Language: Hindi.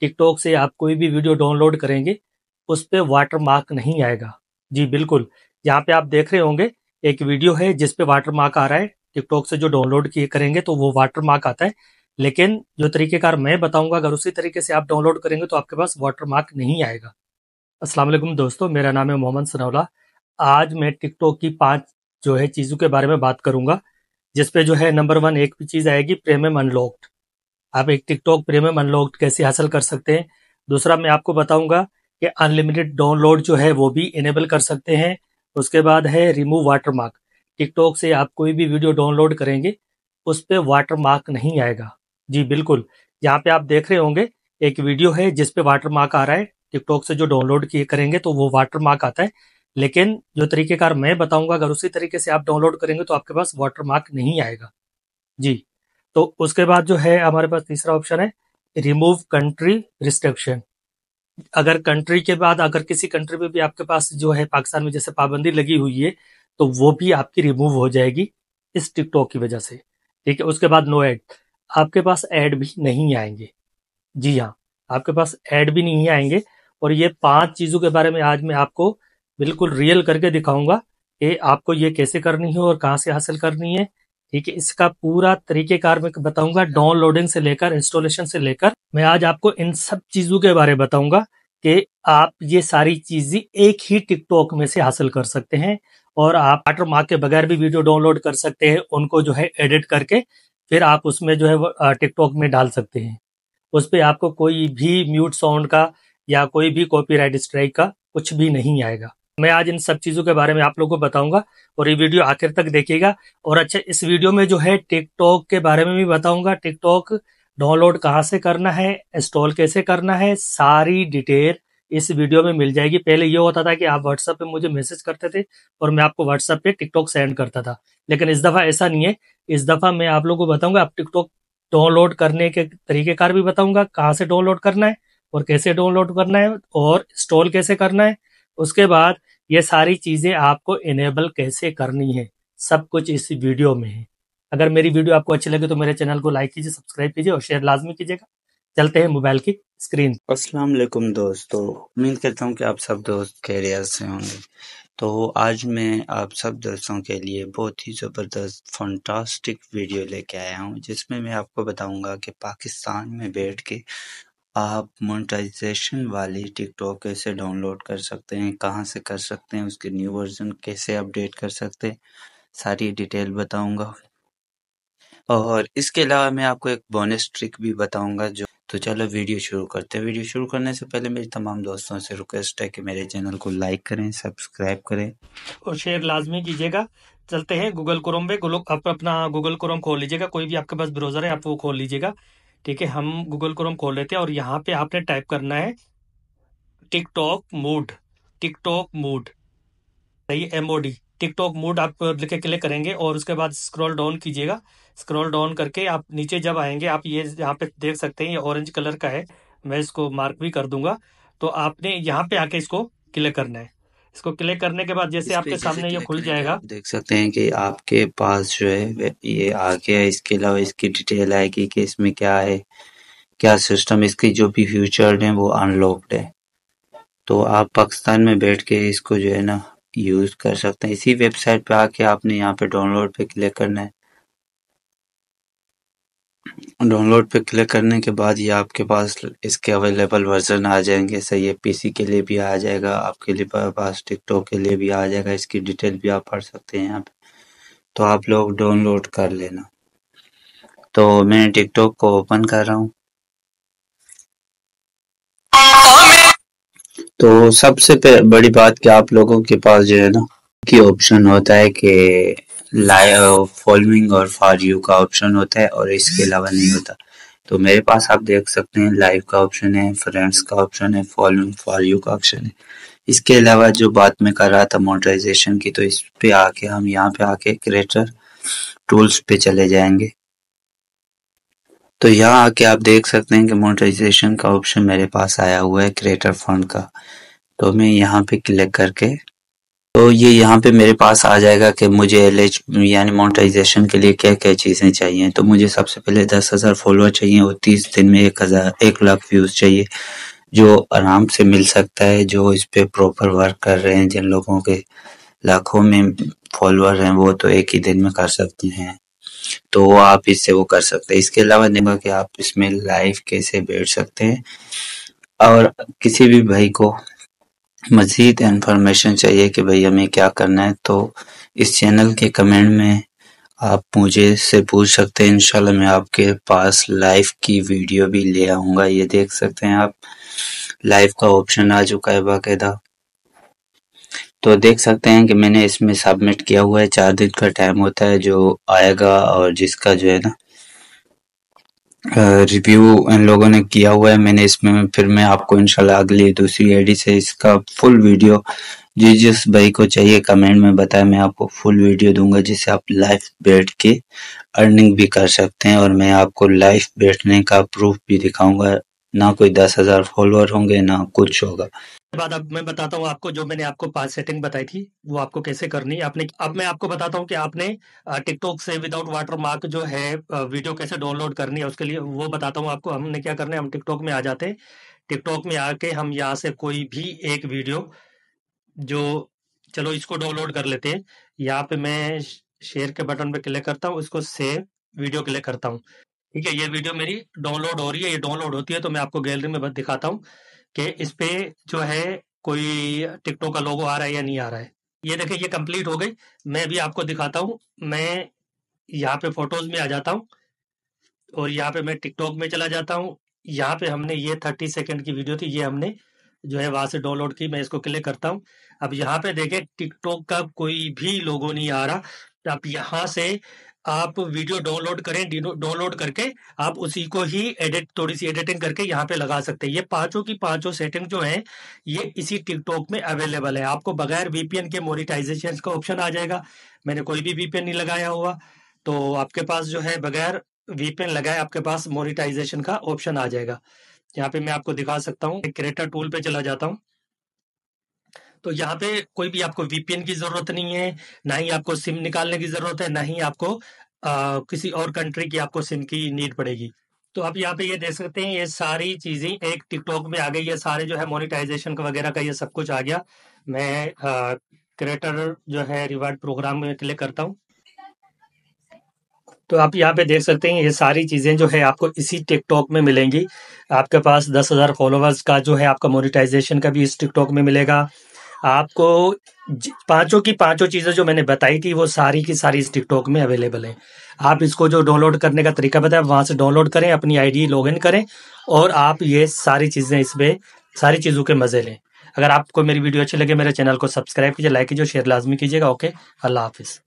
टिकटॉक से आप कोई भी वीडियो डाउनलोड करेंगे उस पर वाटर मार्क नहीं आएगा जी बिल्कुल यहाँ पे आप देख रहे होंगे एक वीडियो है जिसपे वाटर मार्क आ रहा है टिकटॉक से जो डाउनलोड किए करेंगे तो वो वाटर मार्क आता है लेकिन जो तरीकेकार मैं बताऊंगा अगर उसी तरीके से आप डाउनलोड करेंगे तो आपके पास वाटर मार्क नहीं आएगा अस्सलाम दोस्तों मेरा नाम है मोहम्मद सनौला आज मैं टिकटॉक की पांच जो है चीज़ों के बारे में बात करूंगा जिसपे जो है नंबर वन एक भी चीज़ आएगी प्रेमियम अनलॉक्ड आप एक टिकटॉक प्रीमियम अनलॉक कैसे हासिल कर सकते हैं दूसरा मैं आपको बताऊंगा कि अनलिमिटेड डाउनलोड जो है वो भी इनेबल कर सकते हैं उसके बाद है रिमूव वाटरमार्क टिकटॉक से आप कोई भी वीडियो डाउनलोड करेंगे उस पर वाटरमार्क नहीं आएगा जी बिल्कुल यहाँ पे आप देख रहे होंगे एक वीडियो है जिसपे वाटरमार्क आ रहा है टिकटॉक से जो डाउनलोड किए करेंगे तो वो वाटरमार्क आता है लेकिन जो तरीकेकार मैं बताऊंगा अगर उसी तरीके से आप डाउनलोड करेंगे तो आपके पास वाटरमार्क नहीं आएगा जी तो उसके बाद जो है हमारे पास तीसरा ऑप्शन है रिमूव कंट्री रिस्ट्रिक्शन अगर कंट्री के बाद अगर किसी कंट्री में भी आपके पास जो है पाकिस्तान में जैसे पाबंदी लगी हुई है तो वो भी आपकी रिमूव हो जाएगी इस टिकटॉक की वजह से ठीक है उसके बाद नो एड आपके पास एड भी नहीं आएंगे जी हाँ आपके पास एड भी नहीं आएंगे और ये पांच चीजों के बारे में आज मैं आपको बिल्कुल रियल करके दिखाऊंगा कि आपको ये कैसे करनी है और कहाँ से हासिल करनी है ठीक है इसका पूरा तरीकेकार मैं बताऊंगा डाउनलोडिंग से लेकर इंस्टॉलेशन से लेकर मैं आज आपको इन सब चीजों के बारे में बताऊंगा कि आप ये सारी चीजें एक ही टिकटॉक में से हासिल कर सकते हैं और आप वाटर मार्क के बगैर भी वीडियो डाउनलोड कर सकते हैं उनको जो है एडिट करके फिर आप उसमें जो है टिकटॉक में डाल सकते हैं उस पर आपको कोई भी म्यूट साउंड का या कोई भी कॉपी स्ट्राइक का कुछ भी नहीं आएगा मैं आज इन सब चीजों के बारे में आप लोगों को बताऊंगा और ये वीडियो आखिर तक देखिएगा और अच्छा इस वीडियो में जो है टिकटॉक के बारे में भी बताऊंगा टिकटॉक डाउनलोड कहाँ से करना है इंस्टॉल कैसे करना है सारी डिटेल इस वीडियो में मिल जाएगी पहले ये होता था कि आप व्हाट्सएप पे मुझे मैसेज करते थे और मैं आपको व्हाट्सएप पे टिकटॉक सेंड करता था लेकिन इस दफा ऐसा नहीं है इस दफा मैं आप लोगों को बताऊंगा आप टिकटॉक डाउनलोड करने के तरीकेकार भी बताऊंगा कहाँ से डाउनलोड करना है और कैसे डाउनलोड करना है और इंस्टॉल कैसे करना है उसके बाद ये सारी चीज़ें आपको इनेबल कैसे करनी है सब कुछ इस वीडियो में है अगर मेरी वीडियो आपको अच्छी लगे तो मेरे चैनल को लाइक कीजिए सब्सक्राइब कीजिए और शेयर लाजमी कीजिएगा चलते हैं मोबाइल की स्क्रीन अस्सलाम वालेकुम दोस्तों उम्मीद करता हूँ कि आप सब दोस्त खैरियत से होंगे तो आज मैं आप सब दोस्तों के लिए बहुत ही ज़बरदस्त फंटास्टिक वीडियो लेके आया हूँ जिसमें मैं आपको बताऊँगा कि पाकिस्तान में बैठ के आप मोनेटाइजेशन वाले टिकटॉक कैसे डाउनलोड कर सकते हैं कहां से कर सकते हैं उसके न्यू वर्जन कैसे अपडेट कर सकते हैं सारी डिटेल बताऊंगा और इसके अलावा मैं आपको एक बोनस ट्रिक भी बताऊंगा जो तो चलो वीडियो शुरू करते हैं वीडियो शुरू करने से पहले मेरे तमाम दोस्तों से रिक्वेस्ट है कि मेरे चैनल को लाइक करें सब्सक्राइब करें और शेयर लाजमी कीजिएगा चलते हैं गूगल क्रोम पे अपना गूगल क्रोम खोल लीजिएगा कोई भी आपके पास ब्राउजर है आप वो खोल लीजिएगा ठीक है हम गूगल क्रोम खोल लेते हैं और यहाँ पे आपने टाइप करना है टिकटॉक मूड टिकटॉक मूड सही M O D TikTok mod आप लिख के क्लिक करेंगे और उसके बाद स्क्रॉल डाउन कीजिएगा स्क्रॉल डाउन करके आप नीचे जब आएंगे आप ये यहाँ पे देख सकते हैं ये ऑरेंज कलर का है मैं इसको मार्क भी कर दूंगा तो आपने यहाँ पे आके इसको क्लिक करना है इसको क्लिक करने के बाद जैसे आपके सामने ये खुल जाएगा देख सकते हैं कि आपके पास जो है ये आ गया इसके अलावा इसकी डिटेल आएगी कि इसमें क्या है क्या सिस्टम इसकी जो भी फ्यूचर है वो अनलॉक्ड है तो आप पाकिस्तान में बैठ के इसको जो है ना यूज कर सकते हैं इसी वेबसाइट पे आके आपने यहाँ पे डाउनलोड पे क्लिक करना है डाउनलोड पे क्लिक करने के बाद ये आपके पास इसके अवेलेबल वर्जन आ जाएंगे सही है पीसी के लिए भी आ जाएगा आपके लिए पास टिकटॉक के लिए भी आ जाएगा इसकी डिटेल भी आप पढ़ सकते हैं यहाँ पे तो आप लोग डाउनलोड कर लेना तो मैं टिकटॉक को ओपन कर रहा हूँ तो सबसे बड़ी बात कि आप लोगों के पास जो है ना की ऑप्शन होता है कि फॉलोइंग uh, और फॉर यू का ऑप्शन होता है और इसके अलावा नहीं होता तो मेरे पास आप देख सकते हैं लाइव का ऑप्शन है फ्रेंड्स का ऑप्शन है फॉलोइंग फॉर यू का ऑप्शन है इसके अलावा जो बात में कर रहा था मोटराइजेशन की तो इस पे आके हम यहाँ पे आके क्रिएटर टूल्स पे चले जाएंगे तो यहाँ आके आप देख सकते हैं कि मोटराइजेशन का ऑप्शन मेरे पास आया हुआ है क्रिएटर फंड का तो मैं यहाँ पे क्लिक करके तो ये यहाँ पे मेरे पास आ जाएगा कि मुझे एल एच यानी मोनेटाइजेशन के लिए क्या क्या चीज़ें चाहिए तो मुझे सबसे पहले दस हज़ार फॉलोअर चाहिए और तीस दिन में एक हज़ार एक लाख व्यूज़ चाहिए जो आराम से मिल सकता है जो इस पर प्रॉपर वर्क कर रहे हैं जिन लोगों के लाखों में फॉलोअर हैं वो तो एक ही दिन में कर सकते हैं तो आप इससे वो कर सकते हैं इसके अलावा देखा कि आप इसमें लाइव कैसे बैठ सकते हैं और किसी भी भाई को मज़ीद इन्फॉर्मेशन चाहिए कि भाई हमें क्या करना है तो इस चैनल के कमेंट में आप मुझे से पूछ सकते हैं इंशाल्लाह मैं आपके पास लाइव की वीडियो भी ले आऊँगा ये देख सकते हैं आप लाइव का ऑप्शन आ चुका है बाकायदा तो देख सकते हैं कि मैंने इसमें सबमिट किया हुआ है चार दिन का टाइम होता है जो आएगा और जिसका जो है ना रिव्यू इन लोगों ने किया हुआ है मैंने इसमें फिर मैं आपको इनशाला अगली दूसरी आईडी से इसका फुल वीडियो जिस जिस भाई को चाहिए कमेंट में बताएं मैं आपको फुल वीडियो दूंगा जिससे आप लाइव बैठ के अर्निंग भी कर सकते हैं और मैं आपको लाइव बैठने का प्रूफ भी दिखाऊंगा ना कोई दस हज़ार फॉलोअर होंगे ना कुछ होगा बाद अब मैं बताता हूँ आपको जो मैंने आपको पास सेटिंग बताई थी वो आपको कैसे करनी आपने अब मैं आपको बताता हूँ कि आपने टिकटॉक से विदाउट वाटर मार्क जो है वीडियो कैसे डाउनलोड करनी है उसके लिए वो बताता हूँ आपको हमने क्या करना है हम टिकटॉक में आ जाते हैं टिकटॉक में आके हम यहाँ से कोई भी एक वीडियो जो चलो इसको डाउनलोड कर लेते हैं यहाँ पे मैं शेयर के बटन पे क्लिक करता हूँ इसको सेव वीडियो क्लिक करता हूँ ठीक है ये वीडियो मेरी डाउनलोड हो रही है ये डाउनलोड होती है तो मैं आपको गैलरी में दिखाता हूँ कि इस पे जो है कोई टिकटों का लोगो आ रहा है या नहीं आ रहा है ये देखें ये कंप्लीट हो गई मैं भी आपको दिखाता हूँ मैं यहाँ पे फोटोज में आ जाता हूँ और यहाँ पे मैं टिकटॉक में चला जाता हूँ यहाँ पे हमने ये थर्टी सेकेंड की वीडियो थी ये हमने जो है वहां से डाउनलोड की मैं इसको क्लिक करता हूँ अब यहाँ पे देखें टिकटॉक का कोई भी लोगो नहीं आ रहा आप यहाँ से आप वीडियो डाउनलोड करें डाउनलोड करके आप उसी को ही एडिट थोड़ी सी एडिटिंग करके यहाँ पे लगा सकते हैं ये पांचों की पांचों सेटिंग जो है ये इसी टिकटॉक में अवेलेबल है आपको बगैर वीपीएन के मोनिटाइजेशन का ऑप्शन आ जाएगा मैंने कोई भी वीपीएन नहीं लगाया हुआ तो आपके पास जो है बगैर वीपीएन लगाए आपके पास मोनिटाइजेशन का ऑप्शन आ जाएगा यहाँ पे मैं आपको दिखा सकता हूँ क्रेटर टूल पे चला जाता हूँ तो यहाँ पे कोई भी आपको वीपीएन की जरूरत नहीं है ना ही आपको सिम निकालने की जरूरत है ना ही आपको आ, किसी और कंट्री की आपको सिम की नीड पड़ेगी तो आप यहाँ पे ये देख सकते हैं ये सारी चीजें एक टिकटॉक में आ गई ये सारे जो है मोनिटाइजेशन का वगैरह का ये सब कुछ आ गया मैं क्रिएटर जो है रिवार्ड प्रोग्राम में क्लिक करता हूँ तो आप यहाँ पे देख सकते हैं ये सारी चीजें जो है आपको इसी टिकटॉक में मिलेंगी आपके पास दस हजार फॉलोअर्स का जो है आपका मोनिटाइजेशन का भी इस टिकटॉक में मिलेगा आपको पांचों की पांचों चीजें जो मैंने बताई थी वो सारी की सारी इस टिकटॉक में अवेलेबल है आप इसको जो डाउनलोड करने का तरीका बताया वहां से डाउनलोड करें अपनी आईडी लॉगिन करें और आप ये सारी चीजें इसमें सारी चीजों के मजे लें अगर आपको मेरी वीडियो अच्छी लगे मेरे चैनल को सब्सक्राइब कीजिए लाइक कीजिए शेयर लाजमी कीजिएगा ओके अल्लाह हाफिज़